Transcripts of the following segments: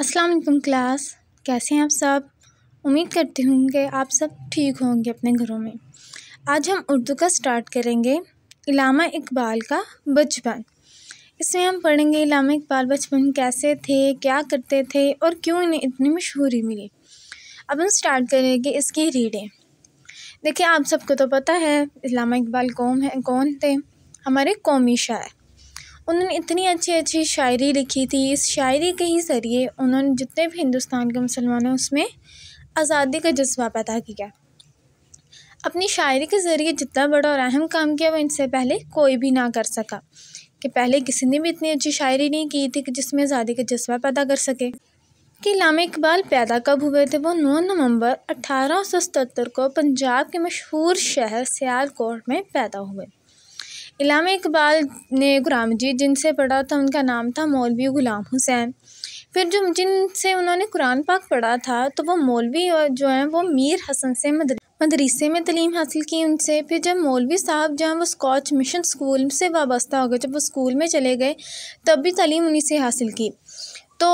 अस्सलाम वालेकुम क्लास कैसे हैं आप सब उम्मीद करती हूँ कि आप सब ठीक होंगे अपने घरों में आज हम उर्दू का स्टार्ट करेंगे इलामा इकबाल का बचपन इसमें हम पढ़ेंगे इलामा इकबाल बचपन कैसे थे क्या करते थे और क्यों इन्हें इतनी मशहूरी मिली अब हम स्टार्ट करेंगे इसकी रीडें देखिए आप सबको तो पता है इलामा इकबाल कौन है कौन थे हमारे कौमी शायर उन्होंने इतनी अच्छी अच्छी शायरी लिखी थी इस शायरी के ही ज़रिए उन्होंने जितने भी हिंदुस्तान के मुसलमान हैं उसमें आज़ादी का जज्बा पैदा किया अपनी शायरी के ज़रिए जितना बड़ा और अहम काम किया वो इनसे पहले कोई भी ना कर सका कि पहले किसी ने भी इतनी अच्छी शायरी नहीं की थी कि जिसमें आज़ादी का जज्बा पैदा कर सके कि लामा इकबाल पैदा कब हुए थे वो नौ नवंबर सतर को पंजाब के मशहूर शहर सियालकोट में पैदा हुए इलामा इकबाल ने ग़ुलाम मजीद जिनसे पढ़ा था उनका नाम था मौलवी ग़ुलाम हुसैन फिर जो जिनसे उन्होंने कुरान पाक पढ़ा था तो वो मौलवी और जो हैं वो मीर हसन से मदर मदरसे में तलीम हासिल की उनसे फिर जब मौलवी साहब जो हैं वो स्कॉच मिशन स्कूल से वाबस्ता हो गए जब वो स्कूल में चले गए तब भी तलीम उन्हीं से हासिल की तो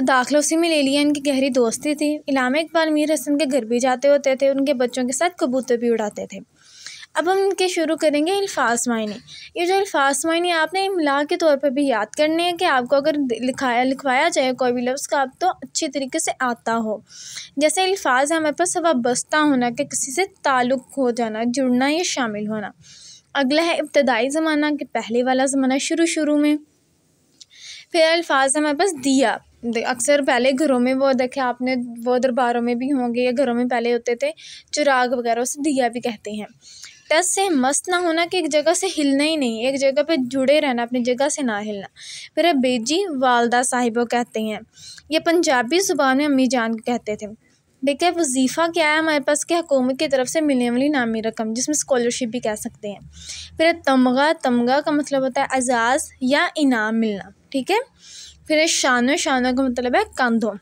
दाखिलों उसी में ले लिया इनकी गहरी दोस्ती थी इलामा इकबाल मीर हसन के घर भी जाते होते थे उनके बच्चों के साथ कबूतर भी उड़ाते थे अब हम इनके शुरू करेंगे अल्फाज मायने ये जो अल्फाज मायने आपने मिला के तौर पर भी याद करने हैं कि आपको अगर लिखाया लिखवाया जाए कोई भी लफ्ज़ का तो आप तो अच्छे तरीके से आता हो जैसे अल्फाज हमारे पास वाबस्ता होना कि किसी से ताल्लुक़ हो जाना जुड़ना या शामिल होना अगला है इब्तदाई ज़माना कि पहले वाला ज़माना शुरू शुरू में फिर अल्फाज हमारे पास दिया अक्सर पहले घरों में वो देखे आपने वो दरबारों में भी होंगे या घरों में पहले होते थे चुराग वगैरह उसे दिया भी कहते हैं टच से मस्त ना होना कि एक जगह से हिलना ही नहीं एक जगह पे जुड़े रहना अपनी जगह से ना हिलना फिर बेजी वालदा साहिबों कहते हैं ये पंजाबी ज़ुबान में अम्मी जान कहते थे देखिए वजीफ़ा क्या है हमारे पास कि हुकूमत की तरफ से मिलने वाली नामी रकम जिसमें स्कॉलरशिप भी कह सकते हैं फिर तमगा तमगा का मतलब होता है एजाज़ या इनाम मिलना ठीक है फिर शानो शानो का मतलब है कंधों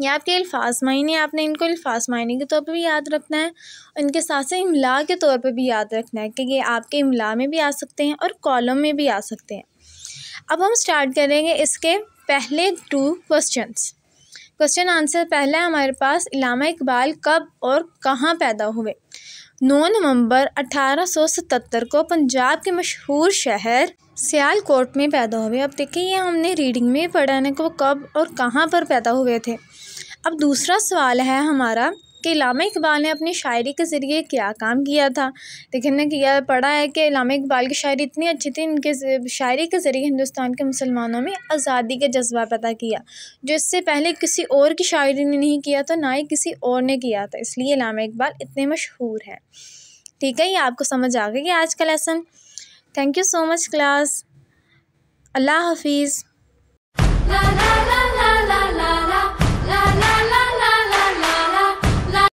ये आपके अल्फाज मायने आपने इनको अल्फाज मायने के तौर पर भी याद रखना है इनके साथ साथ इमला के तौर पर भी याद रखना है कि ये आपके इमला में भी आ सकते हैं और कॉलम में भी आ सकते हैं अब हम स्टार्ट करेंगे इसके पहले टू क्वेश्चंस क्वेश्चन आंसर पहला है हमारे पास इलामा इकबाल कब और कहाँ पैदा हुए नौ नवंबर 1877 को पंजाब के मशहूर शहर सियालकोट में पैदा हुए अब देखिए ये हमने रीडिंग में पढ़ा ना कब और कहाँ पर पैदा हुए थे अब दूसरा सवाल है हमारा कि इलामा इकबाल ने अपनी शायरी के ज़रिए क्या काम किया था लेकिन ने किया पढ़ा है कि इलामा इकबाल की शायरी इतनी अच्छी थी इनके शायरी के ज़रिए हिंदुस्तान के मुसलमानों में आज़ादी का जज्बा पैदा किया जो इससे पहले किसी और की शायरी ने नहीं किया था ना ही किसी और ने किया था इसलिए इलामा इकबाल इतने मशहूर हैं ठीक है ये आपको समझ आ गई आज का lesson thank you so much class अल्लाह हाफिज़ la la